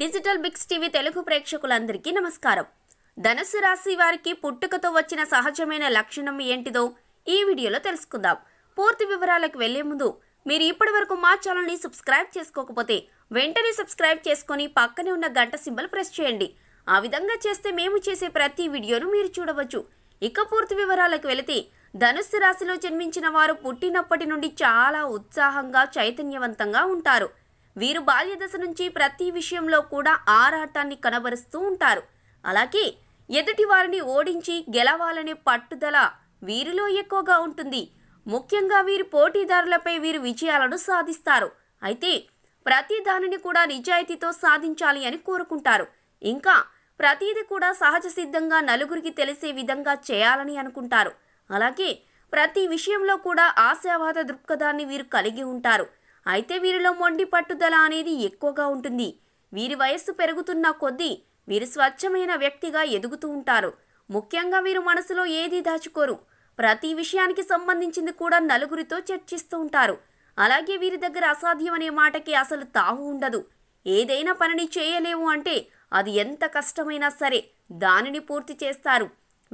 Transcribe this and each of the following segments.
digital బిక్స్ TV Telugu ప్రేక్షకులందరికీ నమస్కారం ధనుసు రాశి వారికి పుట్టుకతో వచ్చిన సహజమైన లక్షణం ఏంటిదో ఈ వీడియోలో తెలుసుకుందాం పూర్తి వివరాలకు వెళ్లే ముందు మీరు ఇప్పటి వరకు మా ఛానల్ని సబ్స్క్రైబ్ చేసుకోకపోతే వెంటనే సబ్స్క్రైబ్ చేసుకుని పక్కనే ఉన్న గంట సింబల్ ప్రెస్ చేయండి ఆ విధంగా చేస్తే మేము చేసే ప్రతి వీడియోను మీరు చూడవచ్చు ఇక పూర్తి వివరాలకు వెళితే ధనుస్సు రాశిలో జన్మించిన వారు పుట్టినప్పటి నుండి చాలా ఉత్సాహంగా చైతన్యవంతంగా ఉంటారు వీరు బాల్యదశ నుంచి ప్రతి విషయంలో కూడా ఆరాటాన్ని కనబరుస్తూ ఉంటారు అలాగే ఎదుటి వారిని ఓడించి గెలవాలనే పట్టుదల వీరిలో ఎక్కువగా ఉంటుంది ముఖ్యంగా వీరి పోటీదారులపై వీరు విజయాలను సాధిస్తారు అయితే ప్రతి దానిని కూడా నిజాయితీతో సాధించాలి అని కోరుకుంటారు ఇంకా ప్రతిది కూడా సహజ సిద్ధంగా నలుగురికి తెలిసే విధంగా చేయాలని అనుకుంటారు అలాగే ప్రతి విషయంలో కూడా ఆశావాద దృక్పథాన్ని వీరు కలిగి ఉంటారు అయితే వీరిలో మొండి పట్టుదల అనేది ఎక్కువగా ఉంటుంది వీరి వయస్సు పెరుగుతున్న కొద్దీ వీరు స్వచ్ఛమైన వ్యక్తిగా ఎదుగుతూ ఉంటారు ముఖ్యంగా వీరు మనసులో ఏది దాచుకోరు ప్రతి విషయానికి సంబంధించింది కూడా నలుగురితో చర్చిస్తూ ఉంటారు అలాగే వీరి దగ్గర అసాధ్యం అనే మాటకి అసలు తావు ఉండదు ఏదైనా పనిని చేయలేము అంటే అది ఎంత కష్టమైనా సరే దానిని పూర్తి చేస్తారు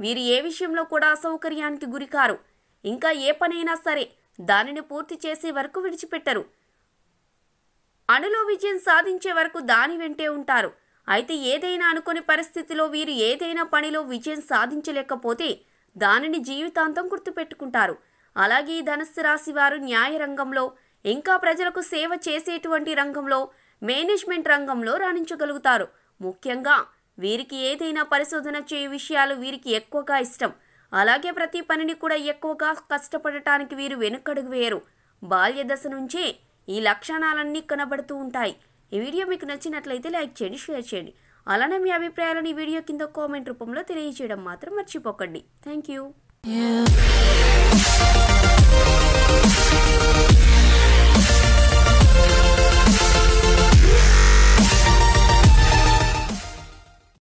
వీరు ఏ విషయంలో కూడా అసౌకర్యానికి గురికారు ఇంకా ఏ పనైనా సరే దానిని పూర్తి చేసే వరకు విడిచిపెట్టరు పనిలో విజయం సాధించే వరకు దాని వెంటే ఉంటారు అయితే ఏదైనా అనుకునే పరిస్థితిలో వీరు ఏదైనా పనిలో విజయం సాధించలేకపోతే దానిని జీవితాంతం గుర్తుపెట్టుకుంటారు అలాగే ధనస్సు రాశి వారు న్యాయ రంగంలో ఇంకా ప్రజలకు సేవ చేసేటువంటి రంగంలో మేనేజ్మెంట్ రంగంలో రాణించగలుగుతారు ముఖ్యంగా వీరికి ఏదైనా పరిశోధన చేయ విషయాలు వీరికి ఎక్కువగా ఇష్టం అలాగే ప్రతి పనిని కూడా ఎక్కువగా కష్టపడటానికి వీరు వెనుకడుగు వేయరు బాల్య దశ నుంచే ఈ లక్షణాలన్నీ కనబడుతూ ఉంటాయి ఈ వీడియో మీకు నచ్చినట్లయితే లైక్ చేయండి షేర్ చేయండి అలానే మీ అభిప్రాయాలను ఈ వీడియో కింద కామెంట్ రూపంలో తెలియజేయడం మాత్రం మర్చిపోకండి థ్యాంక్ యూ